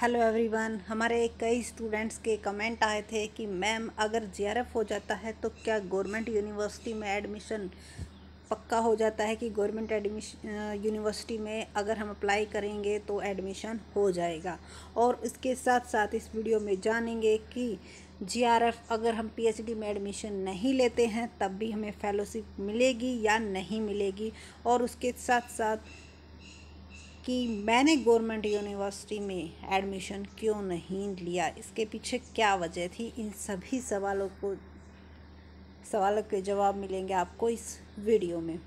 hello everyone हमारे कई students के कमेंट आए थे कि मैम अगर जेआरएफ हो जाता है तो क्या गवर्नमेंट यूनिवर्सिटी में एडमिशन पक्का हो जाता है कि गवर्नमेंट एडमिशन यूनिवर्सिटी में अगर हम अप्लाई करेंगे तो एडमिशन हो जाएगा और इसके साथ साथ इस वीडियो में जानेंगे कि जीआरएफ अगर हम पीएचडी में एडमिशन नहीं लेते हैं तब भी हमें फेलोशिप मिलेगी या नहीं मिलेगी और उसके साथ साथ कि मैंने गवर्नमेंट यूनिवर्सिटी में एडमिशन क्यों नहीं लिया इसके पीछे क्या वजह थी इन सभी सवालों को सवालों के जवाब मिलेंगे आपको इस वीडियो में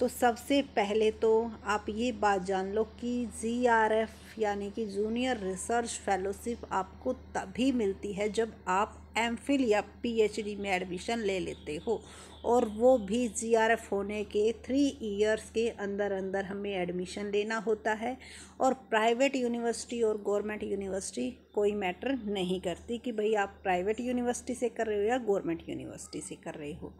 तो सबसे पहले तो आप ये बात जान लो कि जी आर एफ़ यानी कि जूनियर रिसर्च फेलोशिप आपको तभी मिलती है जब आप एम फिल या पी एच डी में एडमिशन ले लेते हो और वो भी जी आर एफ होने के थ्री ईयर्स के अंदर अंदर हमें एडमिशन लेना होता है और प्राइवेट यूनिवर्सिटी और गवर्नमेंट यूनिवर्सिटी कोई मैटर नहीं करती कि भाई आप प्राइवेट यूनिवर्सिटी से कर रहे हो या गवर्नमेंट यूनिवर्सिटी से कर रहे हो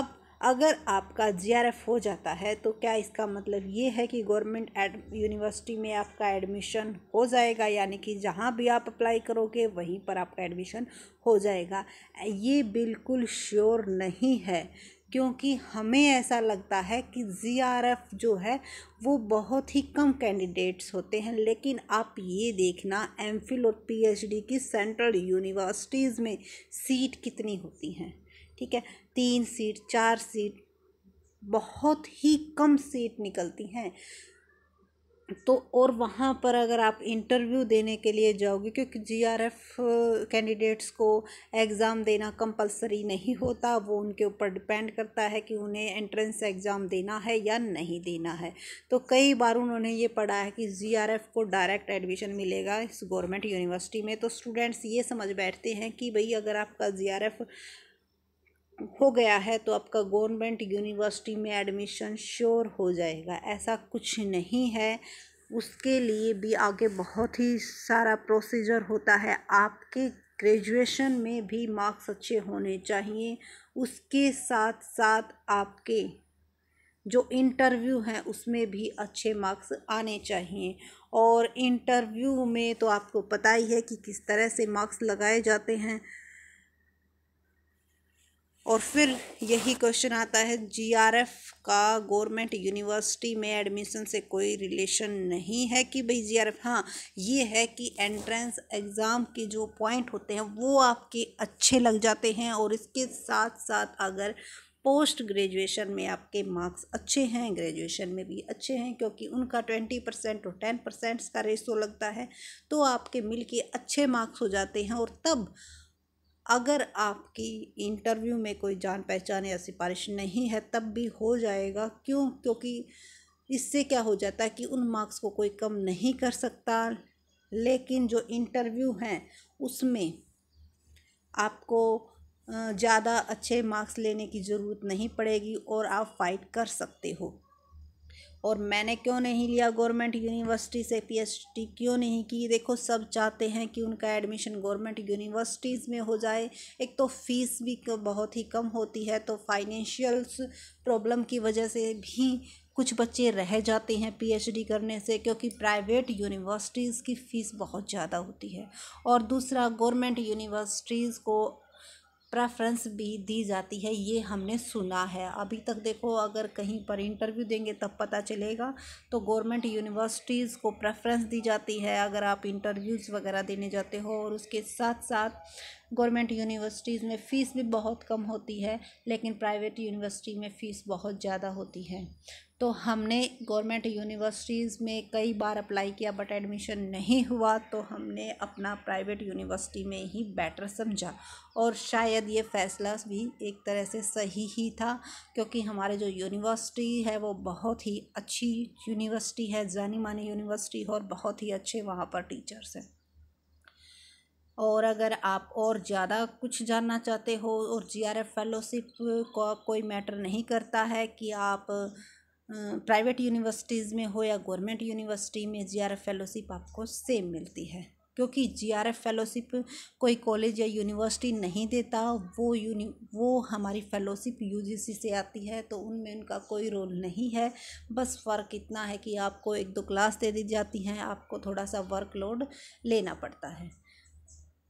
अब अगर आपका जी हो जाता है तो क्या इसका मतलब ये है कि गवर्नमेंट यूनिवर्सिटी में आपका एडमिशन हो जाएगा यानी कि जहाँ भी आप अप्लाई करोगे वहीं पर आपका एडमिशन हो जाएगा ये बिल्कुल श्योर नहीं है क्योंकि हमें ऐसा लगता है कि जी आर एफ़ जो है वो बहुत ही कम कैंडिडेट्स होते हैं लेकिन आप ये देखना एम फिल और पी एच डी की सेंट्रल यूनिवर्सिटीज़ में सीट कितनी होती हैं ठीक है तीन सीट चार सीट बहुत ही कम सीट निकलती हैं तो और वहाँ पर अगर आप इंटरव्यू देने के लिए जाओगे क्योंकि जीआरएफ कैंडिडेट्स को एग्ज़ाम देना कंपलसरी नहीं होता वो उनके ऊपर डिपेंड करता है कि उन्हें एंट्रेंस एग्ज़ाम देना है या नहीं देना है तो कई बार उन्होंने ये पढ़ा है कि जीआरएफ को डायरेक्ट एडमिशन मिलेगा इस गवर्नमेंट यूनिवर्सिटी में तो स्टूडेंट्स ये समझ बैठते हैं कि भई अगर आपका जी हो गया है तो आपका गवर्नमेंट यूनिवर्सिटी में एडमिशन श्योर हो जाएगा ऐसा कुछ नहीं है उसके लिए भी आगे बहुत ही सारा प्रोसीजर होता है आपके ग्रेजुएशन में भी मार्क्स अच्छे होने चाहिए उसके साथ साथ आपके जो इंटरव्यू हैं उसमें भी अच्छे मार्क्स आने चाहिए और इंटरव्यू में तो आपको पता ही है कि किस तरह से मार्क्स लगाए जाते हैं और फिर यही क्वेश्चन आता है जीआरएफ का गवर्नमेंट यूनिवर्सिटी में एडमिशन से कोई रिलेशन नहीं है कि भाई जीआरएफ हाँ ये है कि एंट्रेंस एग्ज़ाम के जो पॉइंट होते हैं वो आपके अच्छे लग जाते हैं और इसके साथ साथ अगर पोस्ट ग्रेजुएशन में आपके मार्क्स अच्छे हैं ग्रेजुएशन में भी अच्छे हैं क्योंकि उनका ट्वेंटी परसेंट और टेन परसेंट का रेशो लगता है तो आपके मिल के अच्छे मार्क्स हो जाते हैं और तब अगर आपकी इंटरव्यू में कोई जान पहचान या सिफारिश नहीं है तब भी हो जाएगा क्यों क्योंकि इससे क्या हो जाता है कि उन मार्क्स को कोई कम नहीं कर सकता लेकिन जो इंटरव्यू हैं उसमें आपको ज़्यादा अच्छे मार्क्स लेने की ज़रूरत नहीं पड़ेगी और आप फाइट कर सकते हो और मैंने क्यों नहीं लिया गवर्नमेंट यूनिवर्सिटी से पीएचडी क्यों नहीं की देखो सब चाहते हैं कि उनका एडमिशन गवर्नमेंट यूनिवर्सिटीज़ में हो जाए एक तो फ़ीस भी बहुत ही कम होती है तो फाइनेंशियल्स प्रॉब्लम की वजह से भी कुछ बच्चे रह जाते हैं पीएचडी करने से क्योंकि प्राइवेट यूनिवर्सिटीज़ की फ़ीस बहुत ज़्यादा होती है और दूसरा गवर्नमेंट यूनिवर्सिटीज़ को प्रेफरेंस भी दी जाती है ये हमने सुना है अभी तक देखो अगर कहीं पर इंटरव्यू देंगे तब पता चलेगा तो गवर्नमेंट यूनिवर्सिटीज़ को प्रेफरेंस दी जाती है अगर आप इंटरव्यूज़ वगैरह देने जाते हो और उसके साथ साथ गवर्नमेंट यूनिवर्सिटीज़ में फ़ीस भी बहुत कम होती है लेकिन प्राइवेट यूनिवर्सिटी में फ़ीस बहुत ज़्यादा होती है तो हमने गवर्नमेंट यूनिवर्सिटीज़ में कई बार अप्लाई किया बट एडमिशन नहीं हुआ तो हमने अपना प्राइवेट यूनिवर्सिटी में ही बेटर समझा और शायद ये फ़ैसला भी एक तरह से सही ही था क्योंकि हमारे जो यूनिवर्सिटी है वो बहुत ही अच्छी यूनिवर्सिटी है जानी मानी यूनिवर्सिटी और बहुत ही अच्छे वहाँ पर टीचर्स हैं और अगर आप और ज़्यादा कुछ जानना चाहते हो और जी आर एफ फेलोशिप को कोई मैटर नहीं करता है कि आप प्राइवेट यूनिवर्सिटीज़ में हो या गवर्नमेंट यूनिवर्सिटी में जी आर एफ फेलोशिप आपको सेम मिलती है क्योंकि जी आर एफ फेलोशिप कोई कॉलेज या यूनिवर्सिटी नहीं देता वो यूनि वो हमारी फेलोशिप यू जी सी से आती है तो उनमें उनका कोई रोल नहीं है बस फ़र्क इतना है कि आपको एक दो क्लास दे दी जाती हैं आपको थोड़ा सा वर्कलोड लेना पड़ता है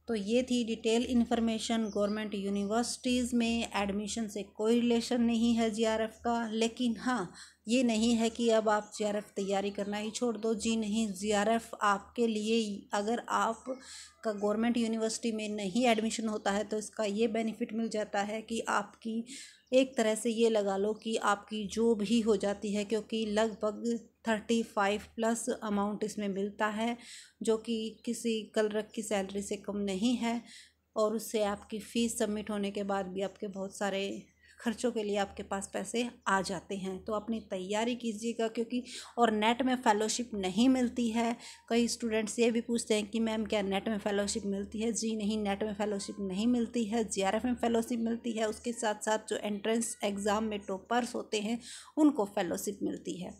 तो ये थी डिटेल इन्फॉर्मेशन गवर्नमेंट यूनिवर्सिटीज़ में एडमिशन से कोई रिलेशन नहीं है जीआरएफ का लेकिन हाँ ये नहीं है कि अब आप जीआरएफ तैयारी करना ही छोड़ दो जी नहीं जीआरएफ आपके लिए अगर आप का गवर्नमेंट यूनिवर्सिटी में नहीं एडमिशन होता है तो इसका ये बेनिफिट मिल जाता है कि आपकी एक तरह से ये लगा लो कि आपकी जो भी हो जाती है क्योंकि लगभग थर्टी फाइव प्लस अमाउंट इसमें मिलता है जो कि किसी रख की सैलरी से कम नहीं है और उससे आपकी फ़ीस सबमिट होने के बाद भी आपके बहुत सारे खर्चों के लिए आपके पास पैसे आ जाते हैं तो अपनी तैयारी कीजिएगा क्योंकि और नेट में फेलोशिप नहीं मिलती है कई स्टूडेंट्स ये भी पूछते हैं कि मैम क्या नेट में फेलोशिप मिलती है जी नहीं नेट में फेलोशिप नहीं मिलती है जी में फेलोशिप मिलती है उसके साथ साथ जो एंट्रेंस एग्ज़ाम में टॉपर्स होते हैं उनको फेलोशिप मिलती है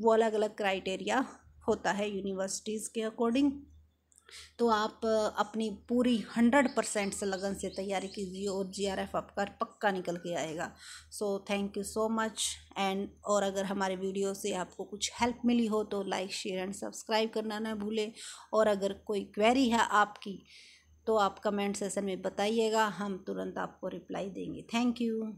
वो अलग अलग क्राइटेरिया होता है यूनिवर्सिटीज़ के अकॉर्डिंग तो आप अपनी पूरी हंड्रेड परसेंट से लगन से तैयारी कीजिए और जी आर एफ आपका पक्का निकल के आएगा so thank you so much and और अगर हमारे वीडियो से आपको कुछ हेल्प मिली हो तो लाइक शेयर एंड सब्सक्राइब करना ना भूलें और अगर कोई क्वेरी है आपकी तो आप कमेंट सेशन में बताइएगा हम तुरंत आपको रिप्लाई देंगे थैंक यू